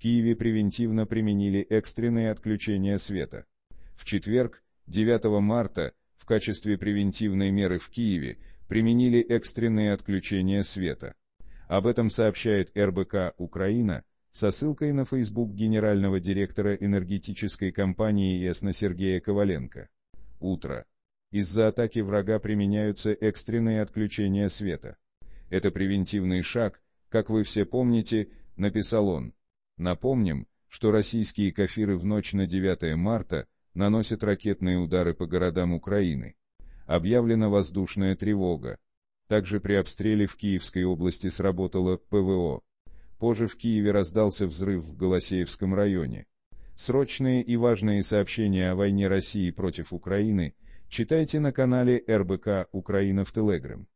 Киеве превентивно применили экстренные отключения света. В четверг, 9 марта, в качестве превентивной меры в Киеве применили экстренные отключения света. Об этом сообщает РБК «Украина» со ссылкой на Facebook генерального директора энергетической компании «Ясно» Сергея Коваленко. Утро. Из-за атаки врага применяются экстренные отключения света. Это превентивный шаг, как вы все помните, написал он. Напомним, что российские кафиры в ночь на 9 марта наносят ракетные удары по городам Украины. Объявлена воздушная тревога. Также при обстреле в Киевской области сработало ПВО. Позже в Киеве раздался взрыв в Голосеевском районе. Срочные и важные сообщения о войне России против Украины читайте на канале РБК «Украина в Телеграм».